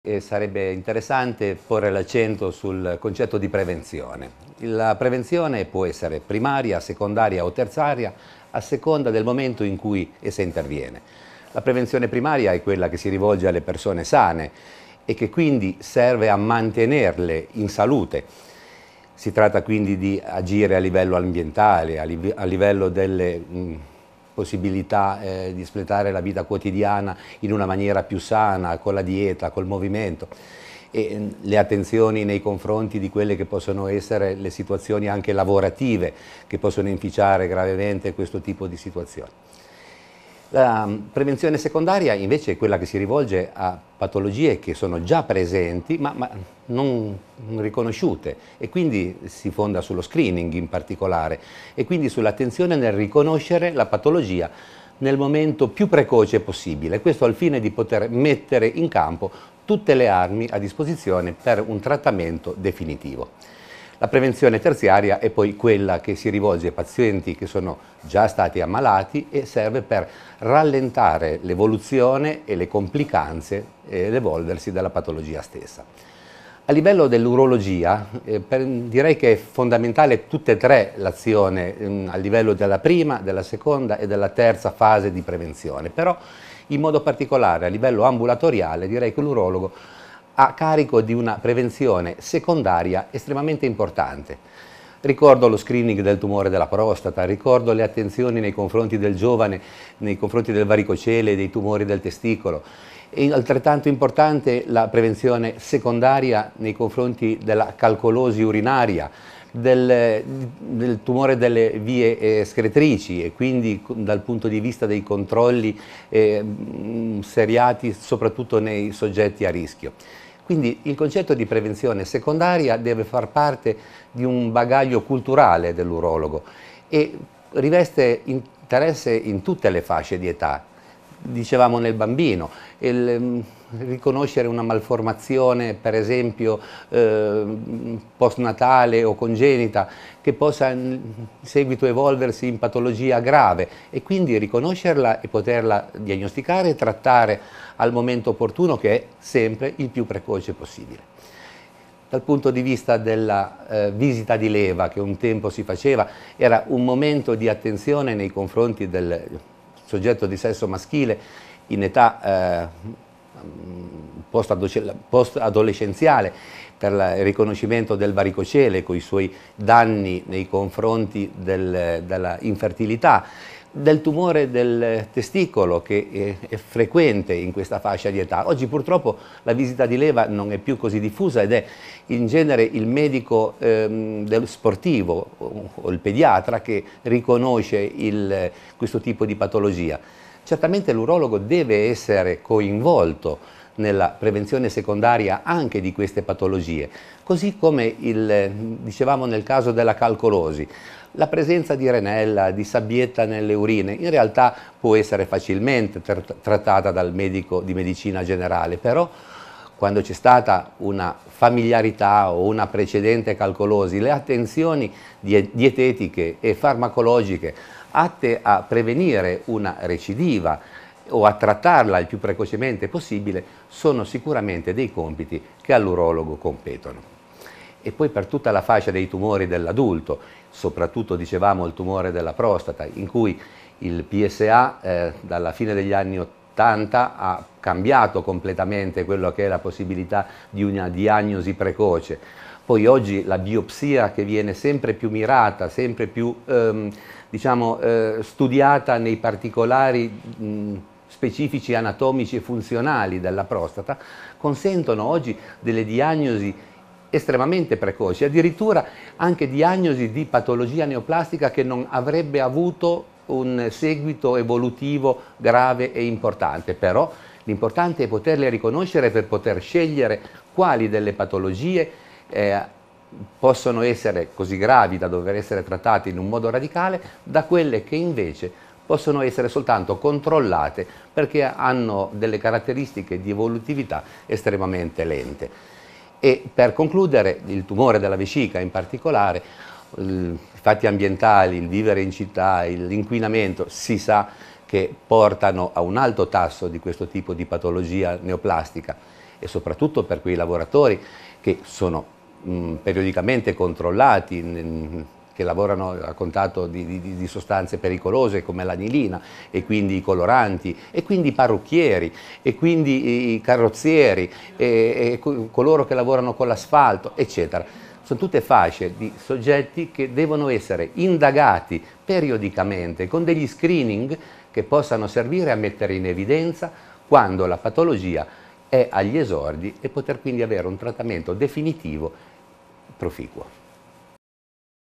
E sarebbe interessante porre l'accento sul concetto di prevenzione. La prevenzione può essere primaria, secondaria o terziaria a seconda del momento in cui essa interviene. La prevenzione primaria è quella che si rivolge alle persone sane e che quindi serve a mantenerle in salute. Si tratta quindi di agire a livello ambientale, a, livello delle possibilità eh, di espletare la vita quotidiana in una maniera più sana, con la dieta, col movimento e mm, le attenzioni nei confronti di quelle che possono essere le situazioni anche lavorative che possono inficiare gravemente questo tipo di situazioni. La mm, prevenzione secondaria invece è quella che si rivolge a patologie che sono già presenti ma, ma, non riconosciute e quindi si fonda sullo screening in particolare e quindi sull'attenzione nel riconoscere la patologia nel momento più precoce possibile, questo al fine di poter mettere in campo tutte le armi a disposizione per un trattamento definitivo. La prevenzione terziaria è poi quella che si rivolge ai pazienti che sono già stati ammalati e serve per rallentare l'evoluzione e le complicanze e l'evolversi della patologia stessa. A livello dell'urologia eh, direi che è fondamentale tutte e tre l'azione mm, a livello della prima, della seconda e della terza fase di prevenzione, però in modo particolare a livello ambulatoriale direi che l'urologo a carico di una prevenzione secondaria estremamente importante. Ricordo lo screening del tumore della prostata, ricordo le attenzioni nei confronti del giovane, nei confronti del varicocele, dei tumori del testicolo. È altrettanto importante la prevenzione secondaria nei confronti della calcolosi urinaria, del, del, tumore delle vie eh, scretrici e quindi dal punto di vista dei controlli eh, mm, seriati soprattutto nei soggetti a rischio. Quindi il concetto di prevenzione secondaria deve far parte di un bagaglio culturale dell'urologo e riveste interesse in tutte le fasce di età dicevamo nel bambino, il, ehm, riconoscere una malformazione per esempio eh, postnatale o congenita che possa in seguito evolversi in patologia grave e quindi riconoscerla e poterla diagnosticare e trattare al momento opportuno che è sempre il più precoce possibile. Dal punto di vista della eh, visita di leva che un tempo si faceva era un momento di attenzione nei confronti del soggetto di sesso maschile in età eh, post-adolescenziale per il riconoscimento del varicocele con i suoi danni nei confronti del, della infertilità del tumore del testicolo che è, è, frequente in questa fascia di età. Oggi purtroppo la visita di leva non è più così diffusa ed è in genere il medico ehm, del sportivo o il pediatra che riconosce il, questo tipo di patologia. Certamente l'urologo deve essere coinvolto nella prevenzione secondaria anche di queste patologie, così come il, dicevamo nel caso della calcolosi la presenza di renella, di sabbietta nelle urine, in realtà può essere facilmente tr trattata dal medico di medicina generale, però quando c'è stata una familiarità o una precedente calcolosi, le attenzioni dietetiche e farmacologiche atte a prevenire una recidiva o a trattarla il più precocemente possibile sono sicuramente dei compiti che all'urologo competono e poi per tutta la fascia dei tumori dell'adulto, soprattutto dicevamo il tumore della prostata, in cui il PSA eh, dalla fine degli anni 80 ha cambiato completamente quello che è la possibilità di una diagnosi precoce. Poi oggi la biopsia che viene sempre più mirata, sempre più ehm, diciamo, eh, studiata nei particolari mh, specifici anatomici e funzionali della prostata, consentono oggi delle diagnosi estremamente precoci, addirittura anche diagnosi di patologia neoplastica che non avrebbe avuto un seguito evolutivo grave e importante, però l'importante è poterle riconoscere per poter scegliere quali delle patologie eh, possono essere così gravi da dover essere trattate in un modo radicale, da quelle che invece possono essere soltanto controllate perché hanno delle caratteristiche di evolutività estremamente lente. E per concludere, il tumore della vescica in particolare, i fatti ambientali, il vivere in città, l'inquinamento, si sa che portano a un alto tasso di questo tipo di patologia neoplastica e soprattutto per quei lavoratori che sono mh, periodicamente controllati mh, che lavorano a contatto di, di, di sostanze pericolose come l'anilina e quindi i coloranti e quindi i parrucchieri e quindi i carrozzieri e, e coloro che lavorano con l'asfalto eccetera. Sono tutte fasce di soggetti che devono essere indagati periodicamente con degli screening che possano servire a mettere in evidenza quando la patologia è agli esordi e poter quindi avere un trattamento definitivo proficuo.